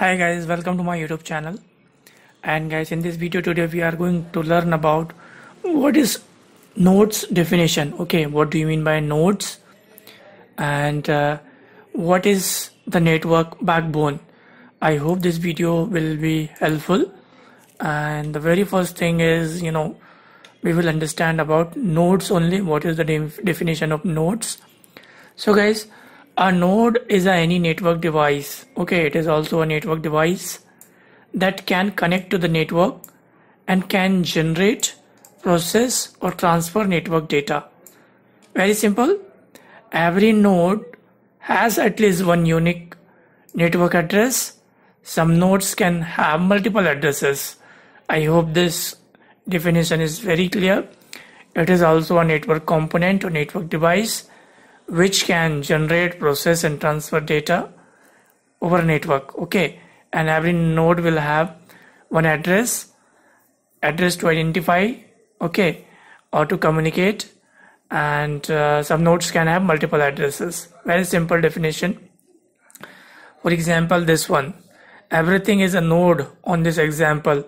hi guys welcome to my youtube channel and guys in this video today we are going to learn about what is nodes definition okay what do you mean by nodes and uh, what is the network backbone i hope this video will be helpful and the very first thing is you know we will understand about nodes only what is the de definition of nodes so guys a node is a any network device okay it is also a network device that can connect to the network and can generate process or transfer network data very simple every node has at least one unique network address some nodes can have multiple addresses i hope this definition is very clear it is also a network component or network device which can generate, process and transfer data over a network. Okay. And every node will have one address, address to identify, okay, or to communicate. And uh, some nodes can have multiple addresses. Very simple definition. For example, this one. Everything is a node on this example.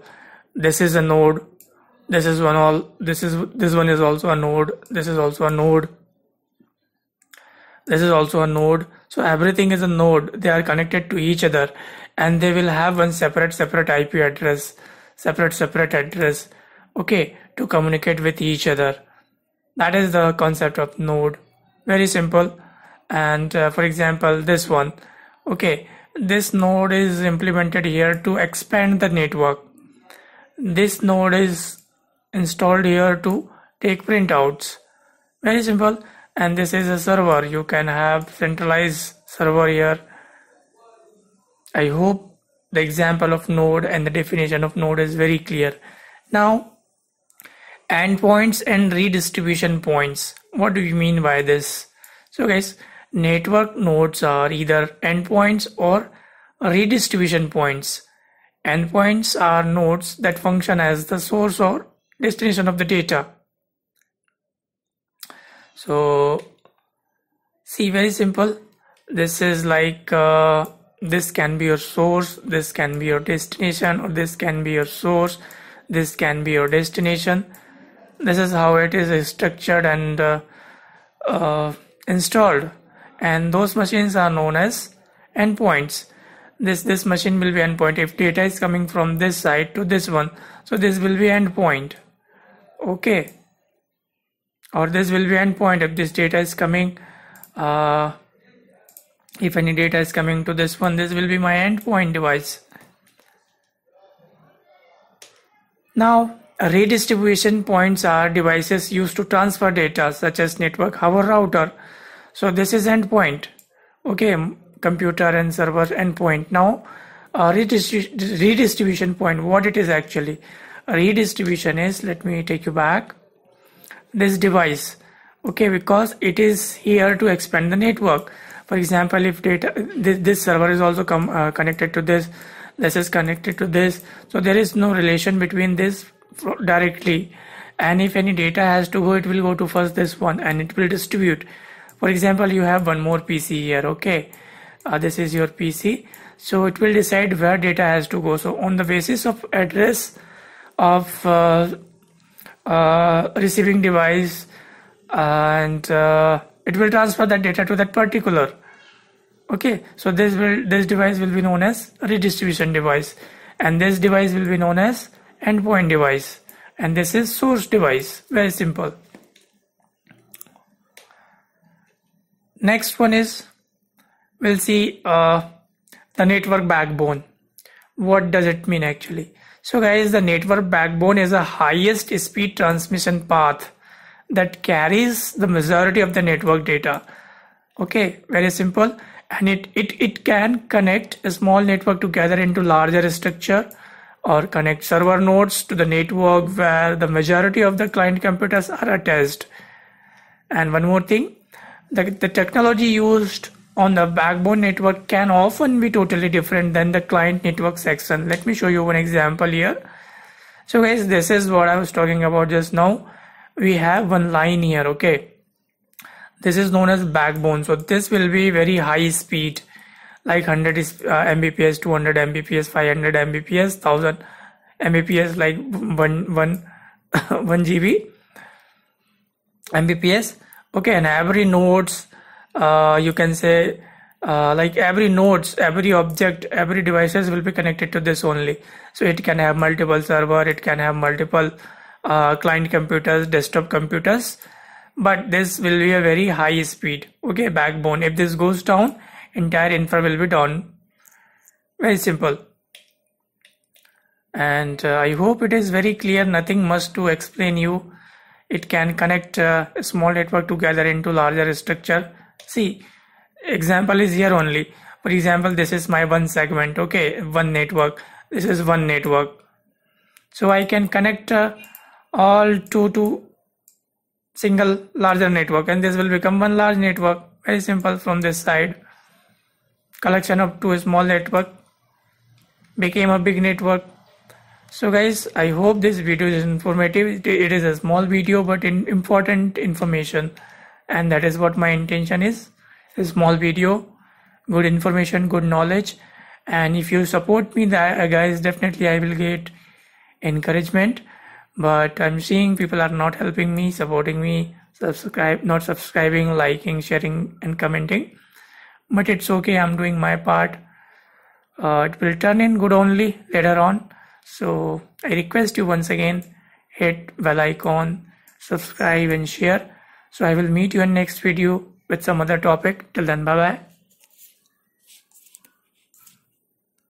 This is a node. This is one all. This is this one is also a node. This is also a node this is also a node so everything is a node they are connected to each other and they will have one separate separate ip address separate separate address okay to communicate with each other that is the concept of node very simple and uh, for example this one okay this node is implemented here to expand the network this node is installed here to take printouts very simple and this is a server you can have centralized server here i hope the example of node and the definition of node is very clear now endpoints and redistribution points what do you mean by this so guys network nodes are either endpoints or redistribution points endpoints are nodes that function as the source or destination of the data so see very simple this is like uh, this can be your source this can be your destination or this can be your source this can be your destination this is how it is structured and uh, uh, installed and those machines are known as endpoints this this machine will be endpoint if data is coming from this side to this one so this will be endpoint okay or this will be endpoint if this data is coming uh, if any data is coming to this one this will be my endpoint device now redistribution points are devices used to transfer data such as network hover router so this is endpoint okay computer and server endpoint now uh, redistribution point what it is actually redistribution is let me take you back this device okay because it is here to expand the network for example if data this, this server is also come uh, connected to this this is connected to this so there is no relation between this directly and if any data has to go it will go to first this one and it will distribute for example you have one more pc here okay uh, this is your pc so it will decide where data has to go so on the basis of address of uh, uh, receiving device and uh, it will transfer that data to that particular okay so this will this device will be known as redistribution device and this device will be known as endpoint device and this is source device very simple next one is we'll see uh, the network backbone what does it mean actually so guys, the network backbone is the highest speed transmission path that carries the majority of the network data. Okay, very simple. And it, it, it can connect a small network together into larger structure or connect server nodes to the network where the majority of the client computers are attached. And one more thing, the, the technology used on the backbone network can often be totally different than the client network section. Let me show you one example here. So guys, this is what I was talking about just now. We have one line here, okay. This is known as backbone. So this will be very high speed like 100 uh, Mbps, 200 Mbps, 500 Mbps, 1000 Mbps like 1, 1, 1 GB Mbps. Okay, and every nodes uh, you can say uh, like every nodes every object every devices will be connected to this only so it can have multiple server it can have multiple uh, client computers desktop computers but this will be a very high speed okay backbone if this goes down entire infra will be down very simple and uh, i hope it is very clear nothing much to explain you it can connect uh, small network together into larger structure See, example is here only. For example, this is my one segment, okay, one network. This is one network. So I can connect uh, all two to single larger network and this will become one large network. Very simple from this side. Collection of two small network became a big network so guys i hope this video is informative it is a small video but in important information and that is what my intention is a small video good information good knowledge and if you support me that uh, guys definitely i will get encouragement but i'm seeing people are not helping me supporting me subscribe not subscribing liking sharing and commenting but it's okay i'm doing my part uh, it will turn in good only later on so i request you once again hit bell icon subscribe and share so I will meet you in next video with some other topic. Till then, bye bye.